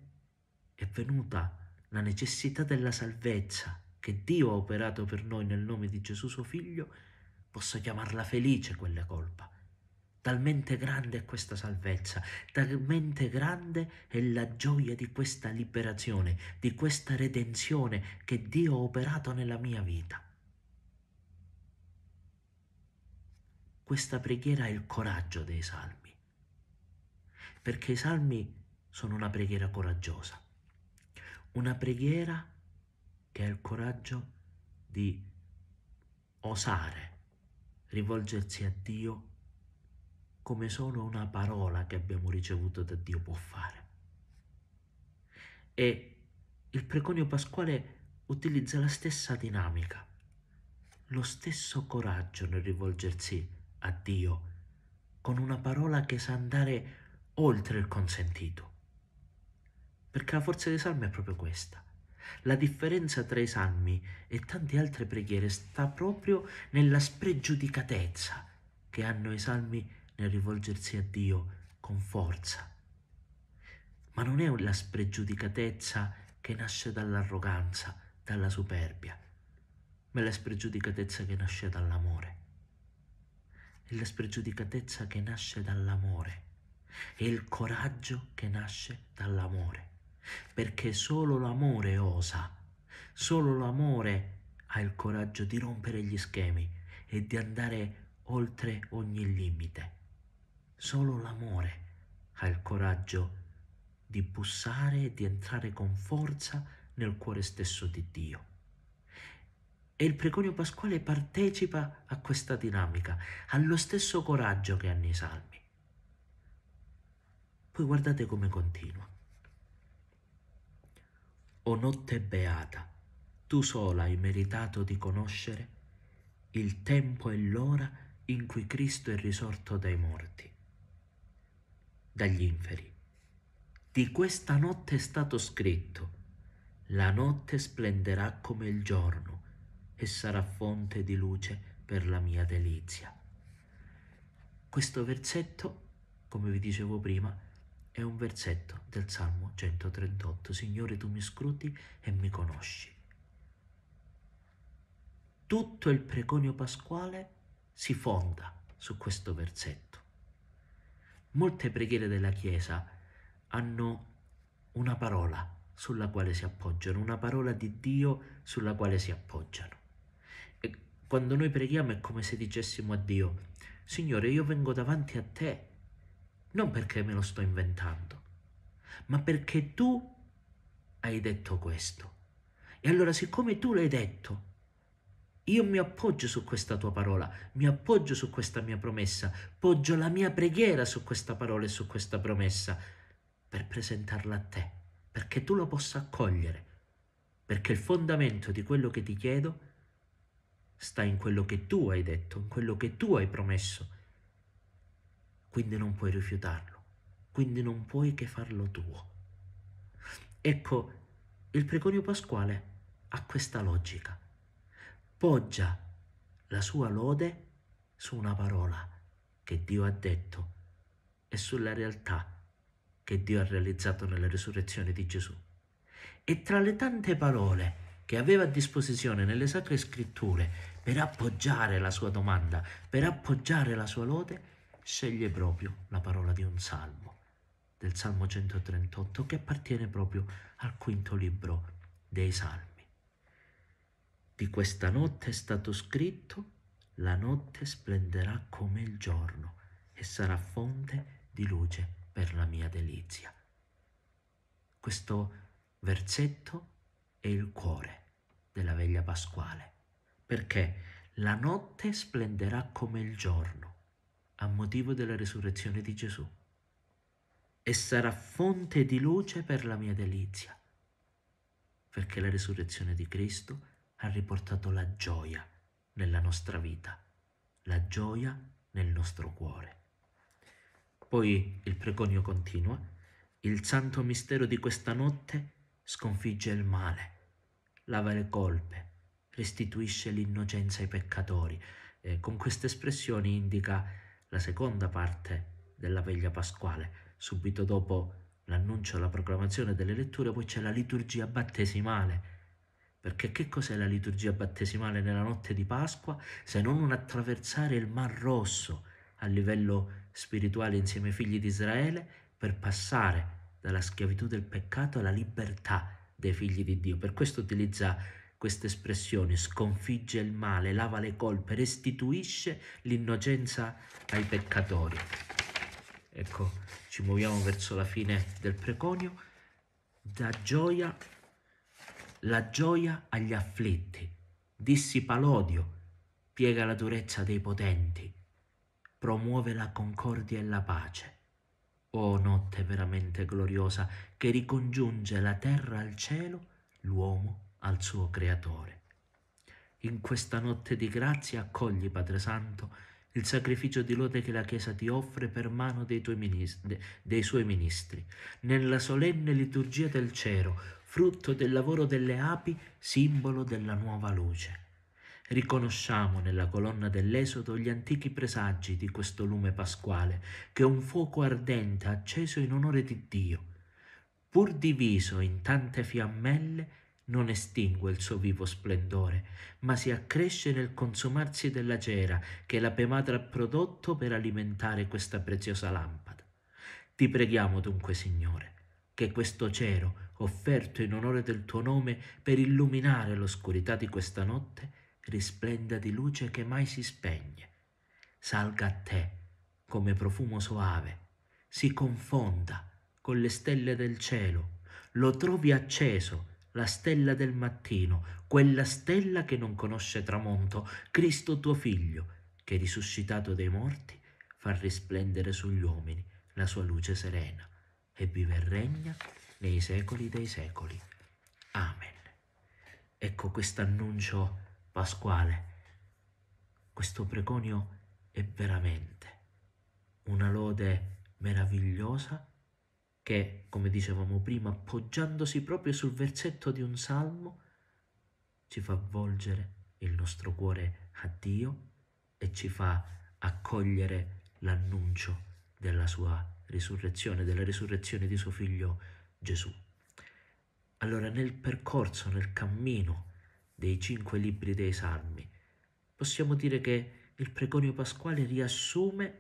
è venuta la necessità della salvezza che Dio ha operato per noi nel nome di Gesù suo figlio, posso chiamarla felice quella colpa. Talmente grande è questa salvezza, talmente grande è la gioia di questa liberazione, di questa redenzione che Dio ha operato nella mia vita. questa preghiera è il coraggio dei salmi, perché i salmi sono una preghiera coraggiosa, una preghiera che ha il coraggio di osare rivolgersi a Dio come solo una parola che abbiamo ricevuto da Dio può fare. E il preconio pasquale utilizza la stessa dinamica, lo stesso coraggio nel rivolgersi a a Dio con una parola che sa andare oltre il consentito. Perché la forza dei salmi è proprio questa. La differenza tra i salmi e tante altre preghiere sta proprio nella spregiudicatezza che hanno i salmi nel rivolgersi a Dio con forza. Ma non è la spregiudicatezza che nasce dall'arroganza, dalla superbia, ma è la spregiudicatezza che nasce dall'amore e la spregiudicatezza che nasce dall'amore, e il coraggio che nasce dall'amore, perché solo l'amore osa, solo l'amore ha il coraggio di rompere gli schemi e di andare oltre ogni limite. Solo l'amore ha il coraggio di bussare e di entrare con forza nel cuore stesso di Dio. E il preconio pasquale partecipa a questa dinamica, allo stesso coraggio che hanno i salmi. Poi guardate come continua. O notte beata, tu sola hai meritato di conoscere il tempo e l'ora in cui Cristo è risorto dai morti, dagli inferi. Di questa notte è stato scritto, la notte splenderà come il giorno e sarà fonte di luce per la mia delizia. Questo versetto, come vi dicevo prima, è un versetto del Salmo 138. Signore, tu mi scruti e mi conosci. Tutto il preconio pasquale si fonda su questo versetto. Molte preghiere della Chiesa hanno una parola sulla quale si appoggiano, una parola di Dio sulla quale si appoggiano. Quando noi preghiamo è come se dicessimo a Dio, Signore, io vengo davanti a te, non perché me lo sto inventando, ma perché tu hai detto questo. E allora, siccome tu l'hai detto, io mi appoggio su questa tua parola, mi appoggio su questa mia promessa, poggio la mia preghiera su questa parola e su questa promessa per presentarla a te, perché tu la possa accogliere, perché il fondamento di quello che ti chiedo è sta in quello che tu hai detto, in quello che tu hai promesso. Quindi non puoi rifiutarlo, quindi non puoi che farlo tuo. Ecco, il pregonio pasquale ha questa logica. Poggia la sua lode su una parola che Dio ha detto e sulla realtà che Dio ha realizzato nella risurrezione di Gesù. E tra le tante parole che aveva a disposizione nelle sacre scritture per appoggiare la sua domanda, per appoggiare la sua lode, sceglie proprio la parola di un salmo, del Salmo 138, che appartiene proprio al quinto libro dei Salmi. Di questa notte è stato scritto, la notte splenderà come il giorno e sarà fonte di luce per la mia delizia. Questo versetto è il cuore della veglia pasquale, perché la notte splenderà come il giorno a motivo della risurrezione di Gesù e sarà fonte di luce per la mia delizia, perché la risurrezione di Cristo ha riportato la gioia nella nostra vita, la gioia nel nostro cuore. Poi il preconio continua, il santo mistero di questa notte sconfigge il male, lava le colpe, restituisce l'innocenza ai peccatori. Eh, con queste espressioni indica la seconda parte della veglia pasquale. Subito dopo l'annuncio e la proclamazione delle letture, poi c'è la liturgia battesimale. Perché che cos'è la liturgia battesimale nella notte di Pasqua se non un attraversare il Mar Rosso a livello spirituale insieme ai figli di Israele per passare dalla schiavitù del peccato alla libertà dei figli di Dio. Per questo utilizza questa espressione, sconfigge il male, lava le colpe, restituisce l'innocenza ai peccatori. Ecco, ci muoviamo verso la fine del preconio, da gioia, la gioia agli afflitti, dissipa l'odio, piega la durezza dei potenti, promuove la concordia e la pace o oh, notte veramente gloriosa che ricongiunge la terra al cielo, l'uomo al suo creatore. In questa notte di grazia accogli, Padre Santo, il sacrificio di lode che la Chiesa ti offre per mano dei, ministri, dei suoi ministri. Nella solenne liturgia del cielo, frutto del lavoro delle api, simbolo della nuova luce. Riconosciamo nella colonna dell'Esodo gli antichi presagi di questo lume pasquale, che è un fuoco ardente acceso in onore di Dio. Pur diviso in tante fiammelle, non estingue il suo vivo splendore, ma si accresce nel consumarsi della cera che la pematra ha prodotto per alimentare questa preziosa lampada. Ti preghiamo dunque, Signore, che questo cero, offerto in onore del tuo nome per illuminare l'oscurità di questa notte, risplenda di luce che mai si spegne, salga a te come profumo soave, si confonda con le stelle del cielo, lo trovi acceso, la stella del mattino, quella stella che non conosce tramonto, Cristo tuo figlio, che risuscitato dai morti fa risplendere sugli uomini la sua luce serena e vive e regna nei secoli dei secoli. Amen. Ecco questo annuncio. Pasquale, questo preconio è veramente una lode meravigliosa che, come dicevamo prima, appoggiandosi proprio sul versetto di un salmo, ci fa volgere il nostro cuore a Dio e ci fa accogliere l'annuncio della sua risurrezione, della risurrezione di suo figlio Gesù. Allora nel percorso, nel cammino dei cinque libri dei Salmi, possiamo dire che il pregonio pasquale riassume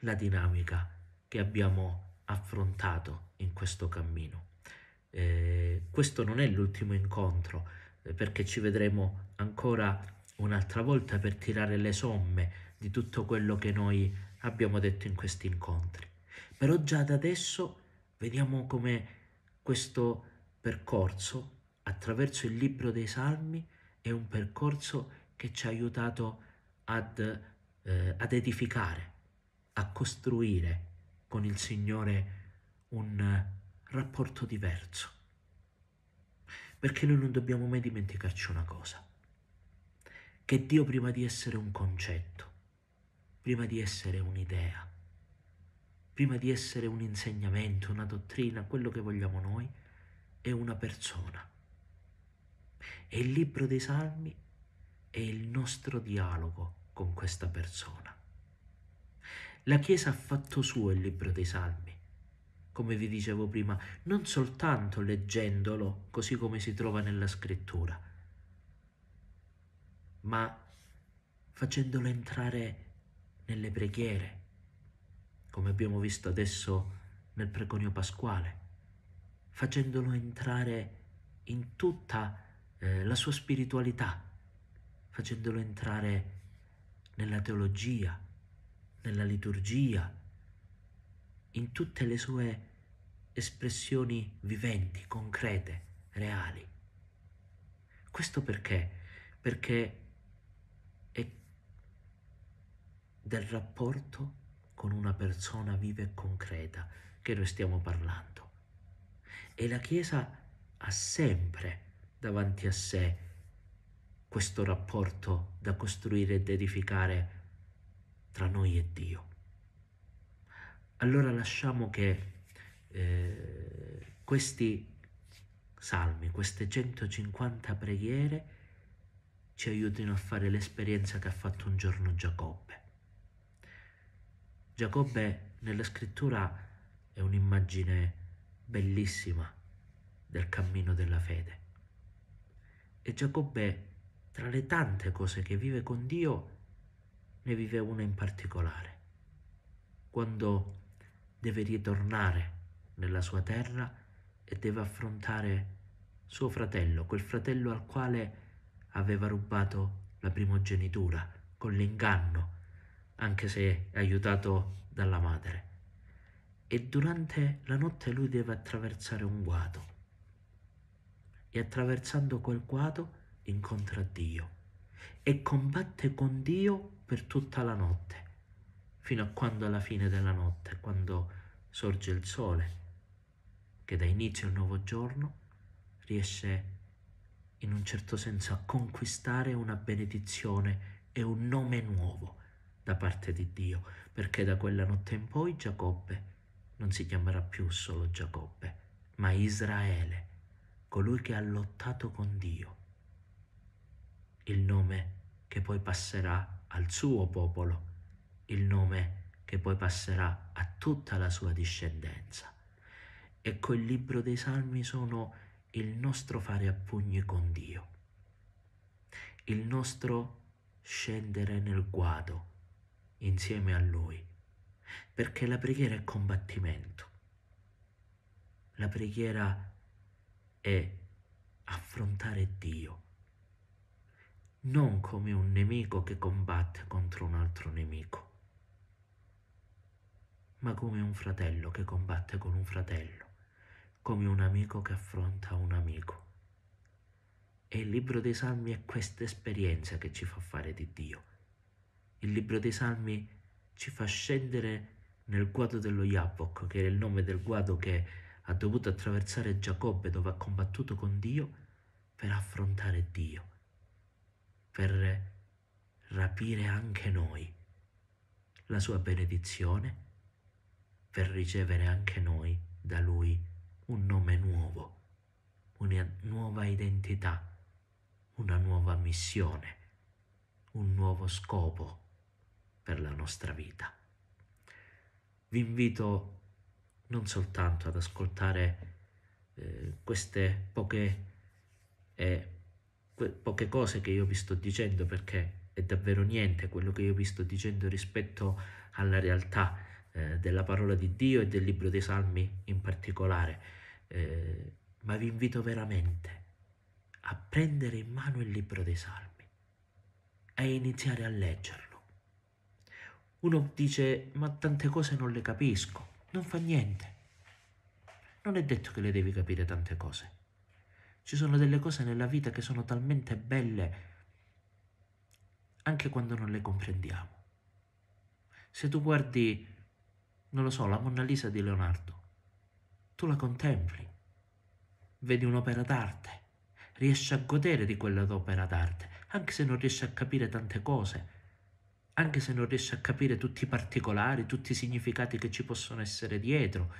la dinamica che abbiamo affrontato in questo cammino. Eh, questo non è l'ultimo incontro, eh, perché ci vedremo ancora un'altra volta per tirare le somme di tutto quello che noi abbiamo detto in questi incontri. Però già da adesso vediamo come questo percorso attraverso il libro dei Salmi è un percorso che ci ha aiutato ad, eh, ad edificare, a costruire con il Signore un eh, rapporto diverso. Perché noi non dobbiamo mai dimenticarci una cosa, che Dio prima di essere un concetto, prima di essere un'idea, prima di essere un insegnamento, una dottrina, quello che vogliamo noi, è una persona e il libro dei salmi è il nostro dialogo con questa persona. La Chiesa ha fatto suo il libro dei salmi, come vi dicevo prima, non soltanto leggendolo così come si trova nella scrittura, ma facendolo entrare nelle preghiere, come abbiamo visto adesso nel preconio pasquale, facendolo entrare in tutta la eh, la sua spiritualità, facendolo entrare nella teologia, nella liturgia, in tutte le sue espressioni viventi, concrete, reali. Questo perché? Perché è del rapporto con una persona viva e concreta che noi stiamo parlando. E la Chiesa ha sempre davanti a sé questo rapporto da costruire ed edificare tra noi e Dio. Allora lasciamo che eh, questi salmi, queste 150 preghiere ci aiutino a fare l'esperienza che ha fatto un giorno Giacobbe. Giacobbe nella scrittura è un'immagine bellissima del cammino della fede e Giacobbe, tra le tante cose che vive con Dio, ne vive una in particolare. Quando deve ritornare nella sua terra e deve affrontare suo fratello, quel fratello al quale aveva rubato la primogenitura con l'inganno, anche se aiutato dalla madre. E durante la notte lui deve attraversare un guado e attraversando quel guado incontra Dio e combatte con Dio per tutta la notte, fino a quando alla fine della notte, quando sorge il sole, che dà inizio un nuovo giorno, riesce in un certo senso a conquistare una benedizione e un nome nuovo da parte di Dio, perché da quella notte in poi Giacobbe non si chiamerà più solo Giacobbe, ma Israele colui che ha lottato con Dio, il nome che poi passerà al suo popolo, il nome che poi passerà a tutta la sua discendenza. Ecco il libro dei salmi sono il nostro fare a pugni con Dio, il nostro scendere nel guado insieme a Lui, perché la preghiera è combattimento. La preghiera è affrontare Dio, non come un nemico che combatte contro un altro nemico, ma come un fratello che combatte con un fratello, come un amico che affronta un amico. E il libro dei Salmi è questa esperienza che ci fa fare di Dio. Il libro dei Salmi ci fa scendere nel guado dello Yabok, che è il nome del guado che ha dovuto attraversare Giacobbe dove ha combattuto con Dio per affrontare Dio, per rapire anche noi la sua benedizione, per ricevere anche noi da Lui un nome nuovo, una nuova identità, una nuova missione, un nuovo scopo per la nostra vita. Vi invito non soltanto ad ascoltare eh, queste poche, eh, poche cose che io vi sto dicendo, perché è davvero niente quello che io vi sto dicendo rispetto alla realtà eh, della parola di Dio e del libro dei Salmi in particolare, eh, ma vi invito veramente a prendere in mano il libro dei Salmi e iniziare a leggerlo. Uno dice, ma tante cose non le capisco, non fa niente. Non è detto che le devi capire tante cose. Ci sono delle cose nella vita che sono talmente belle anche quando non le comprendiamo. Se tu guardi, non lo so, la Mona Lisa di Leonardo, tu la contempli, vedi un'opera d'arte, riesci a godere di quell'opera d'arte, anche se non riesci a capire tante cose, anche se non riesce a capire tutti i particolari, tutti i significati che ci possono essere dietro,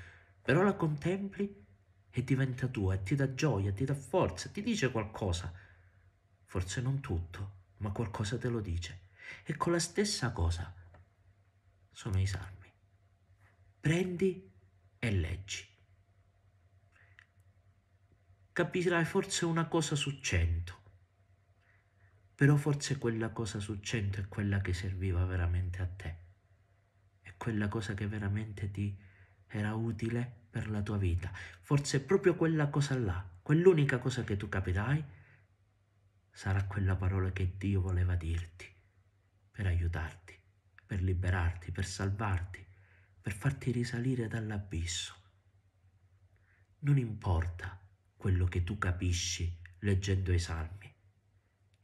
però la contempli e diventa tua e ti dà gioia, ti dà forza, ti dice qualcosa. Forse non tutto, ma qualcosa te lo dice. E con la stessa cosa sono i salmi. Prendi e leggi. Capirai forse una cosa su cento, però forse quella cosa su cento è quella che serviva veramente a te, è quella cosa che veramente ti era utile per la tua vita, forse proprio quella cosa là, quell'unica cosa che tu capirai, sarà quella parola che Dio voleva dirti per aiutarti, per liberarti, per salvarti, per farti risalire dall'abisso. Non importa quello che tu capisci leggendo i salmi,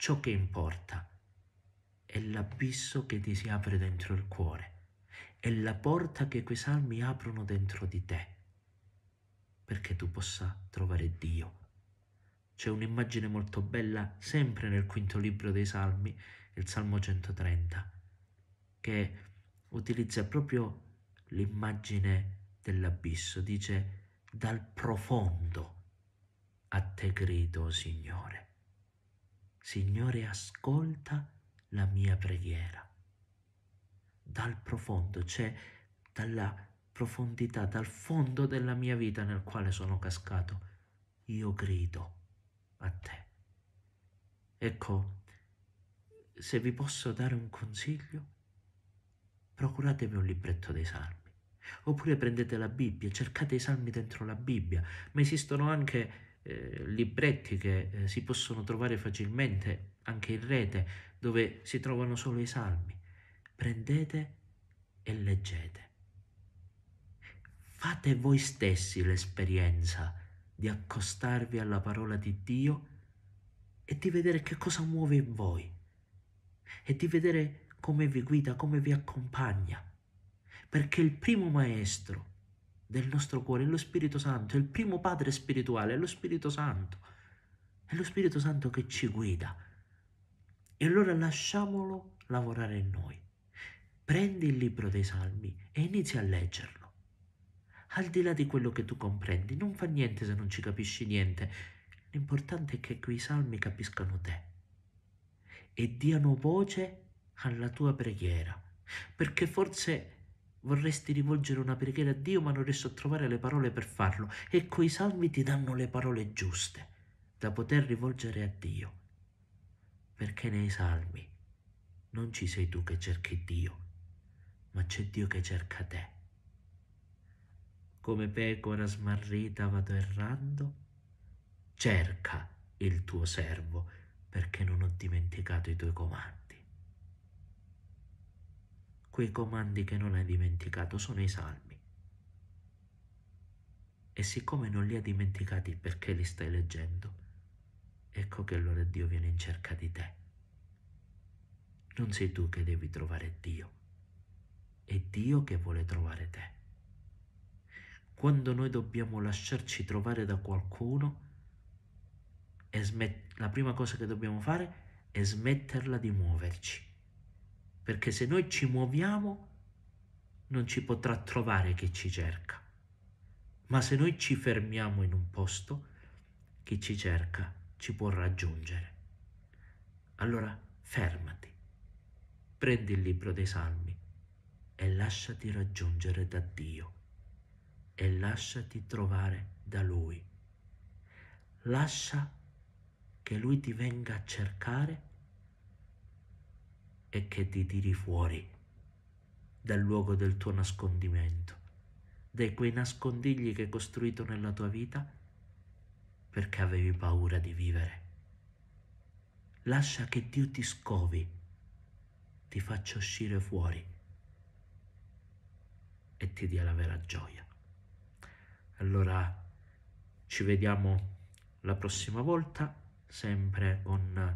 ciò che importa è l'abisso che ti si apre dentro il cuore, è la porta che quei salmi aprono dentro di te, perché tu possa trovare Dio. C'è un'immagine molto bella sempre nel quinto libro dei salmi, il Salmo 130, che utilizza proprio l'immagine dell'abisso, dice dal profondo a te grido, Signore. Signore, ascolta la mia preghiera. Dal profondo, cioè dalla profondità, dal fondo della mia vita nel quale sono cascato, io grido a te. Ecco, se vi posso dare un consiglio, procuratemi un libretto dei salmi. Oppure prendete la Bibbia, cercate i salmi dentro la Bibbia, ma esistono anche eh, libretti che eh, si possono trovare facilmente anche in rete, dove si trovano solo i salmi. Prendete e leggete. Fate voi stessi l'esperienza di accostarvi alla parola di Dio e di vedere che cosa muove in voi e di vedere come vi guida, come vi accompagna. Perché il primo maestro del nostro cuore, è lo Spirito Santo, è il primo Padre spirituale, è lo Spirito Santo, è lo Spirito Santo che ci guida. E allora lasciamolo lavorare in noi. Prendi il libro dei Salmi e inizia a leggerlo. Al di là di quello che tu comprendi, non fa niente se non ci capisci niente. L'importante è che quei salmi capiscano te e diano voce alla tua preghiera, perché forse Vorresti rivolgere una preghiera a Dio, ma non riesci a trovare le parole per farlo. Ecco, i salmi ti danno le parole giuste da poter rivolgere a Dio. Perché nei salmi non ci sei tu che cerchi Dio, ma c'è Dio che cerca te. Come pecora smarrita vado errando, cerca il tuo servo, perché non ho dimenticato i tuoi comandi quei comandi che non hai dimenticato sono i salmi. E siccome non li hai dimenticati perché li stai leggendo, ecco che allora Dio viene in cerca di te. Non sei tu che devi trovare Dio, è Dio che vuole trovare te. Quando noi dobbiamo lasciarci trovare da qualcuno, la prima cosa che dobbiamo fare è smetterla di muoverci perché se noi ci muoviamo non ci potrà trovare chi ci cerca, ma se noi ci fermiamo in un posto, chi ci cerca ci può raggiungere. Allora fermati, prendi il libro dei salmi e lasciati raggiungere da Dio e lasciati trovare da Lui. Lascia che Lui ti venga a cercare e che ti tiri fuori dal luogo del tuo nascondimento, dai quei nascondigli che hai costruito nella tua vita perché avevi paura di vivere. Lascia che Dio ti scovi, ti faccia uscire fuori e ti dia la vera gioia. Allora ci vediamo la prossima volta, sempre con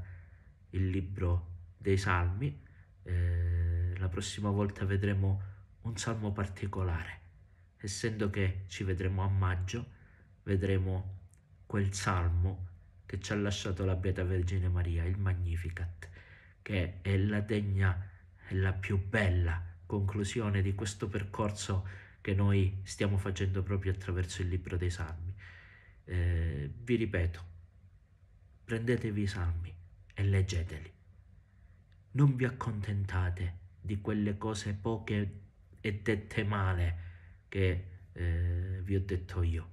il libro dei Salmi eh, la prossima volta vedremo un salmo particolare. Essendo che ci vedremo a maggio, vedremo quel salmo che ci ha lasciato la Beata Vergine Maria, il Magnificat, che è la degna e la più bella conclusione di questo percorso che noi stiamo facendo proprio attraverso il Libro dei Salmi. Eh, vi ripeto, prendetevi i salmi e leggeteli. Non vi accontentate di quelle cose poche e dette male che eh, vi ho detto io,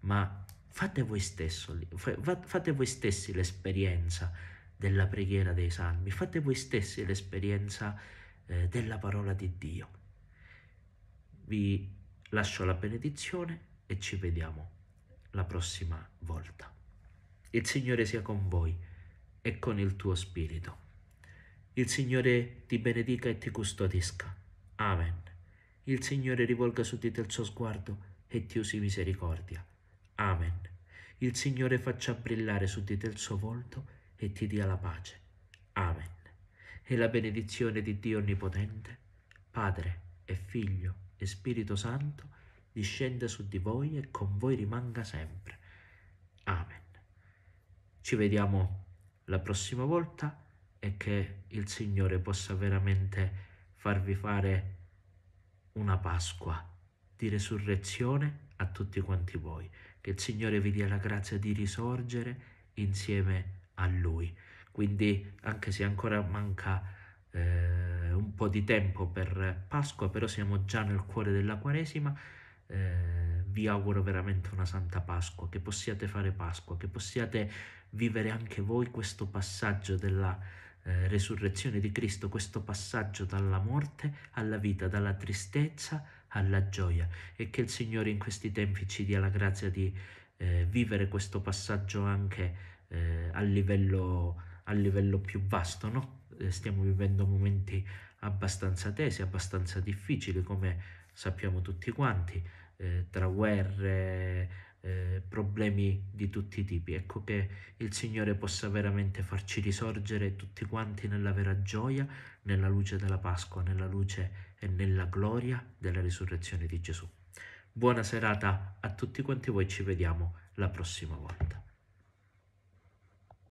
ma fate voi, stesso, fate voi stessi l'esperienza della preghiera dei salmi, fate voi stessi l'esperienza eh, della parola di Dio. Vi lascio la benedizione e ci vediamo la prossima volta. Il Signore sia con voi e con il tuo spirito. Il Signore ti benedica e ti custodisca. Amen. Il Signore rivolga su di te il suo sguardo e ti usi misericordia. Amen. Il Signore faccia brillare su di te il suo volto e ti dia la pace. Amen. E la benedizione di Dio Onnipotente, Padre e Figlio e Spirito Santo, discenda su di voi e con voi rimanga sempre. Amen. Ci vediamo la prossima volta e che il Signore possa veramente farvi fare una Pasqua di resurrezione a tutti quanti voi. Che il Signore vi dia la grazia di risorgere insieme a Lui. Quindi anche se ancora manca eh, un po' di tempo per Pasqua, però siamo già nel cuore della Quaresima, eh, vi auguro veramente una santa Pasqua, che possiate fare Pasqua, che possiate vivere anche voi questo passaggio della Pasqua eh, resurrezione di Cristo, questo passaggio dalla morte alla vita, dalla tristezza alla gioia e che il Signore in questi tempi ci dia la grazia di eh, vivere questo passaggio anche eh, a, livello, a, livello, più vasto. No? Eh, stiamo vivendo momenti abbastanza tesi, abbastanza difficili come sappiamo tutti quanti, eh, tra guerre eh, problemi di tutti i tipi. Ecco che il Signore possa veramente farci risorgere tutti quanti nella vera gioia, nella luce della Pasqua, nella luce e nella gloria della risurrezione di Gesù. Buona serata a tutti quanti voi, ci vediamo la prossima volta.